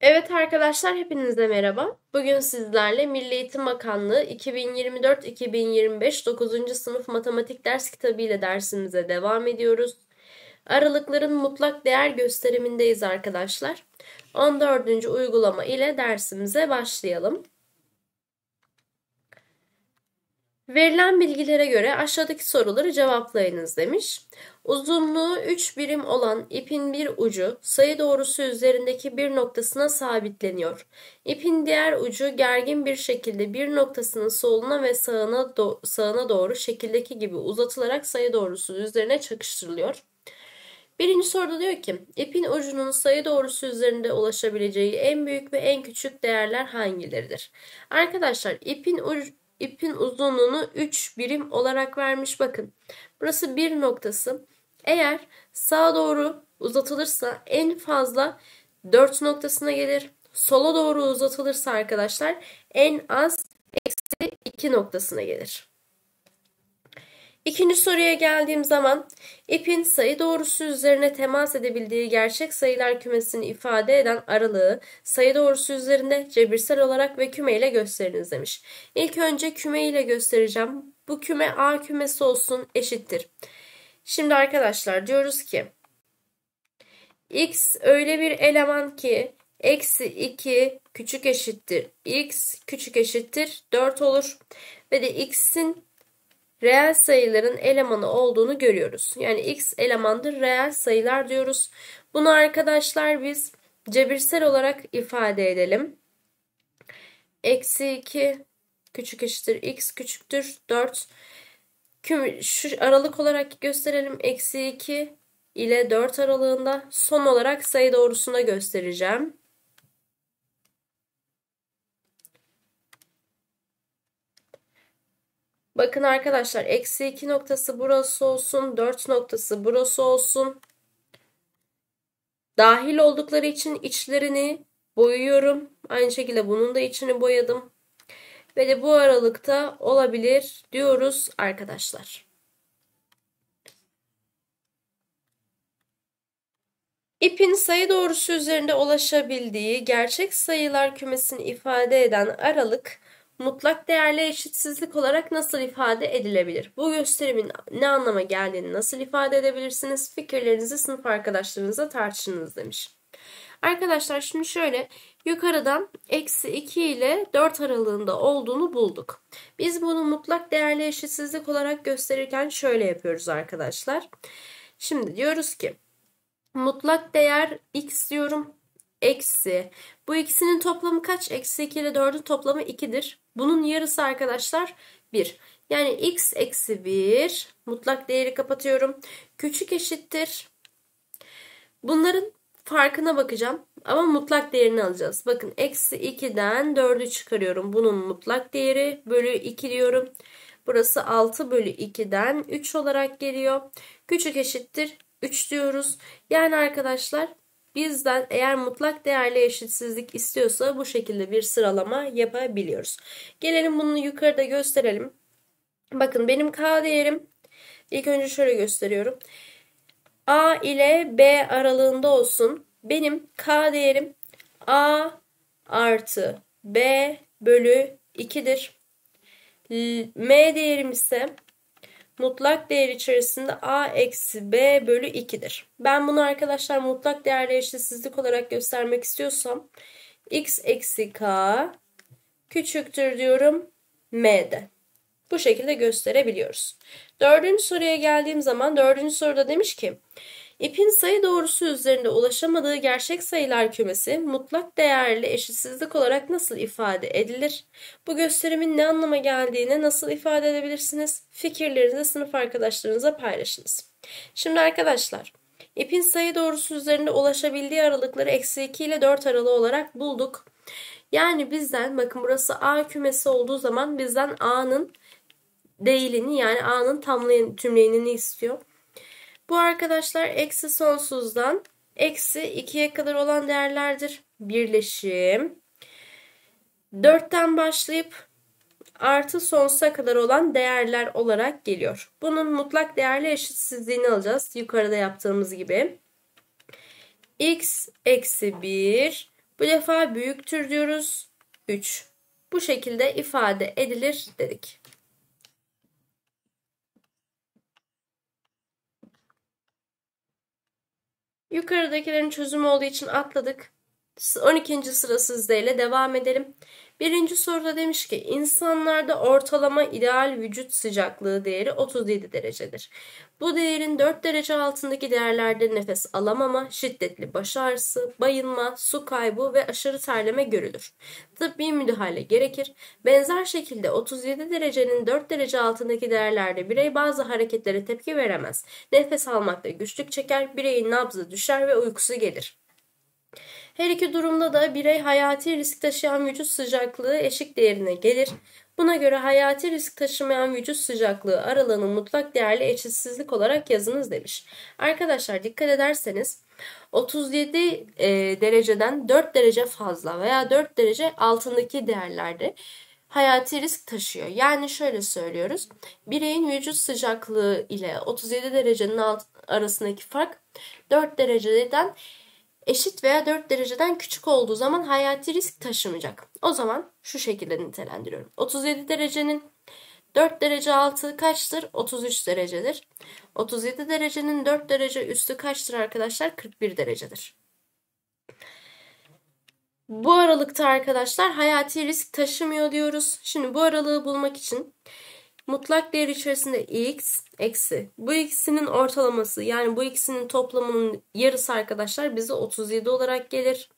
Evet arkadaşlar hepinize merhaba. Bugün sizlerle Milli Eğitim Bakanlığı 2024-2025 9. sınıf matematik ders kitabı ile dersimize devam ediyoruz. Aralıkların mutlak değer gösterimindeyiz arkadaşlar. 14. uygulama ile dersimize başlayalım. Verilen bilgilere göre aşağıdaki soruları cevaplayınız demiş. Uzunluğu 3 birim olan ipin bir ucu sayı doğrusu üzerindeki bir noktasına sabitleniyor. İpin diğer ucu gergin bir şekilde bir noktasının soluna ve sağına, do sağına doğru şekildeki gibi uzatılarak sayı doğrusu üzerine çakıştırılıyor. Birinci soruda diyor ki ipin ucunun sayı doğrusu üzerinde ulaşabileceği en büyük ve en küçük değerler hangileridir? Arkadaşlar ipin ucu ipin uzunluğunu 3 birim olarak vermiş. Bakın burası bir noktası. Eğer sağa doğru uzatılırsa en fazla 4 noktasına gelir. Sola doğru uzatılırsa arkadaşlar en az eksi 2 noktasına gelir. İkinci soruya geldiğim zaman ipin sayı doğrusu üzerine temas edebildiği gerçek sayılar kümesini ifade eden aralığı sayı doğrusu üzerinde cebirsel olarak ve kümeyle gösteriniz demiş. İlk önce kümeyle göstereceğim. Bu küme A kümesi olsun eşittir. Şimdi arkadaşlar diyoruz ki x öyle bir eleman ki eksi 2 küçük eşittir x küçük eşittir 4 olur ve de x'in reel sayıların elemanı olduğunu görüyoruz. Yani x elemandır reel sayılar diyoruz. Bunu arkadaşlar biz cebirsel olarak ifade edelim. Eksi 2 küçük eşittir x küçüktür 4. Şu aralık olarak gösterelim. Eksi 2 ile 4 aralığında son olarak sayı doğrusuna göstereceğim. Bakın arkadaşlar eksi 2 noktası burası olsun. 4 noktası burası olsun. Dahil oldukları için içlerini boyuyorum. Aynı şekilde bunun da içini boyadım. Ve de bu aralıkta olabilir diyoruz arkadaşlar. İpin sayı doğrusu üzerinde ulaşabildiği gerçek sayılar kümesini ifade eden aralık mutlak değerli eşitsizlik olarak nasıl ifade edilebilir? Bu gösterimin ne anlama geldiğini nasıl ifade edebilirsiniz? Fikirlerinizi sınıf arkadaşlarınızla tartışınız demiş. Arkadaşlar şimdi şöyle yukarıdan eksi 2 ile 4 aralığında olduğunu bulduk. Biz bunu mutlak değerli eşitsizlik olarak gösterirken şöyle yapıyoruz arkadaşlar. Şimdi diyoruz ki mutlak değer x diyorum eksi. Bu ikisinin toplamı kaç? Eksi 2 ile 4'ün toplamı 2'dir. Bunun yarısı arkadaşlar 1. Yani x eksi 1 mutlak değeri kapatıyorum. Küçük eşittir. Bunların farkına bakacağım. Ama mutlak değerini alacağız. Bakın eksi 2'den 4'ü çıkarıyorum. Bunun mutlak değeri bölü 2 diyorum. Burası 6 bölü 2'den 3 olarak geliyor. Küçük eşittir 3 diyoruz. Yani arkadaşlar Bizden eğer mutlak değerli eşitsizlik istiyorsa bu şekilde bir sıralama yapabiliyoruz. Gelelim bunu yukarıda gösterelim. Bakın benim K değerim ilk önce şöyle gösteriyorum. A ile B aralığında olsun. Benim K değerim A artı B bölü 2'dir. M değerim ise mutlak değer içerisinde a eksi b bölü 2'dir. Ben bunu arkadaşlar mutlak değerle eşitsizlik olarak göstermek istiyorsam x eksi k küçüktür diyorum m'de. Bu şekilde gösterebiliyoruz. Dördüncü soruya geldiğim zaman dördüncü soruda demiş ki İpin sayı doğrusu üzerinde ulaşamadığı gerçek sayılar kümesi mutlak değerli eşitsizlik olarak nasıl ifade edilir? Bu gösterimin ne anlama geldiğini nasıl ifade edebilirsiniz? Fikirlerinizi sınıf arkadaşlarınıza paylaşınız. Şimdi arkadaşlar ipin sayı doğrusu üzerinde ulaşabildiği aralıkları eksi 2 ile 4 aralığı olarak bulduk. Yani bizden bakın burası A kümesi olduğu zaman bizden A'nın değilini yani A'nın tamlayan tümleyenini istiyor. Bu arkadaşlar eksi sonsuzdan eksi 2'ye kadar olan değerlerdir. Birleşim. 4'ten başlayıp artı sonsuza kadar olan değerler olarak geliyor. Bunun mutlak değerli eşitsizliğini alacağız. Yukarıda yaptığımız gibi. x eksi 1 bu defa büyüktür diyoruz. 3. Bu şekilde ifade edilir dedik. Yukarıdakilerin çözümü olduğu için atladık. 12. sırası ile devam edelim. Birinci soruda demiş ki insanlarda ortalama ideal vücut sıcaklığı değeri 37 derecedir. Bu değerin 4 derece altındaki değerlerde nefes alamama, şiddetli baş ağrısı, bayılma, su kaybı ve aşırı terleme görülür. Tıbbi müdahale gerekir. Benzer şekilde 37 derecenin 4 derece altındaki değerlerde birey bazı hareketlere tepki veremez. Nefes almakta güçlük çeker, bireyin nabzı düşer ve uykusu gelir. Her iki durumda da birey hayati risk taşıyan vücut sıcaklığı eşik değerine gelir. Buna göre hayati risk taşımayan vücut sıcaklığı aralığının mutlak değerli eşitsizlik olarak yazınız demiş. Arkadaşlar dikkat ederseniz 37 e, dereceden 4 derece fazla veya 4 derece altındaki değerlerde hayati risk taşıyor. Yani şöyle söylüyoruz. Bireyin vücut sıcaklığı ile 37 derecenin alt arasındaki fark 4 dereceden eşit veya 4 dereceden küçük olduğu zaman hayati risk taşımayacak. O zaman şu şekilde nitelendiriyorum. 37 derecenin 4 derece altı kaçtır? 33 derecedir. 37 derecenin 4 derece üstü kaçtır arkadaşlar? 41 derecedir. Bu aralıkta arkadaşlar hayati risk taşımıyor diyoruz. Şimdi bu aralığı bulmak için Mutlak değer içerisinde x eksi. Bu ikisinin ortalaması yani bu ikisinin toplamının yarısı arkadaşlar bize 37 olarak gelir.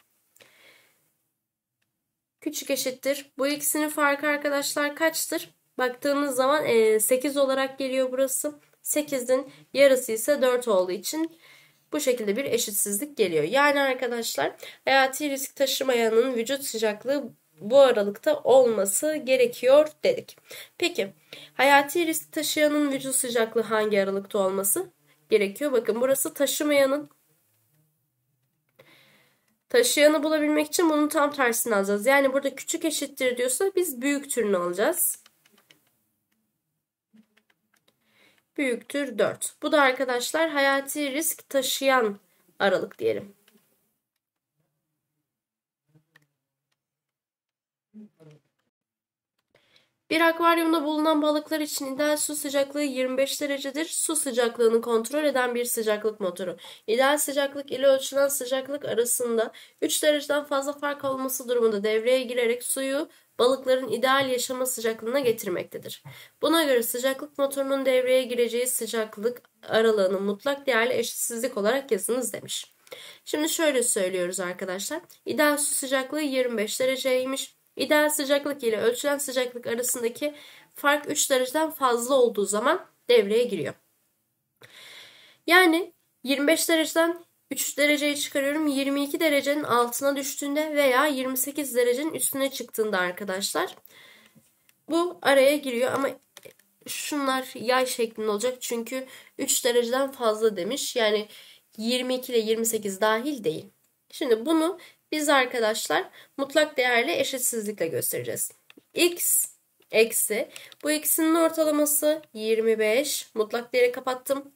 Küçük eşittir. Bu ikisinin farkı arkadaşlar kaçtır? Baktığımız zaman 8 e, olarak geliyor burası. 8'in yarısı ise 4 olduğu için bu şekilde bir eşitsizlik geliyor. Yani arkadaşlar hayati risk taşımayanın vücut sıcaklığı bu aralıkta olması gerekiyor dedik. Peki hayati risk taşıyanın vücut sıcaklığı hangi aralıkta olması gerekiyor? Bakın burası taşımayanın taşıyanı bulabilmek için bunun tam tersini alacağız. Yani burada küçük eşittir diyorsa biz büyük türünü alacağız. Büyüktür 4. Bu da arkadaşlar hayati risk taşıyan aralık diyelim. Bir akvaryumda bulunan balıklar için ideal su sıcaklığı 25 derecedir. Su sıcaklığını kontrol eden bir sıcaklık motoru. İdeal sıcaklık ile ölçülen sıcaklık arasında 3 dereceden fazla fark olması durumunda devreye girerek suyu balıkların ideal yaşama sıcaklığına getirmektedir. Buna göre sıcaklık motorunun devreye gireceği sıcaklık aralığının mutlak değerli eşitsizlik olarak yazınız demiş. Şimdi şöyle söylüyoruz arkadaşlar. İdeal su sıcaklığı 25 dereceymiş. İdeal sıcaklık ile ölçülen sıcaklık arasındaki fark 3 dereceden fazla olduğu zaman devreye giriyor. Yani 25 dereceden 3 dereceyi çıkarıyorum. 22 derecenin altına düştüğünde veya 28 derecenin üstüne çıktığında arkadaşlar bu araya giriyor ama şunlar yay şeklinde olacak çünkü 3 dereceden fazla demiş. Yani 22 ile 28 dahil değil. Şimdi bunu biz arkadaşlar mutlak değerle eşitsizlikle göstereceğiz. X eksi bu ikisinin ortalaması 25. Mutlak değeri kapattım.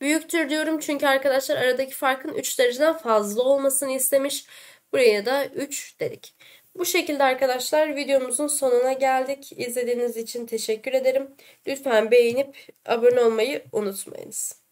Büyüktür diyorum çünkü arkadaşlar aradaki farkın 3 dereceden fazla olmasını istemiş. Buraya da 3 dedik. Bu şekilde arkadaşlar videomuzun sonuna geldik. İzlediğiniz için teşekkür ederim. Lütfen beğenip abone olmayı unutmayınız.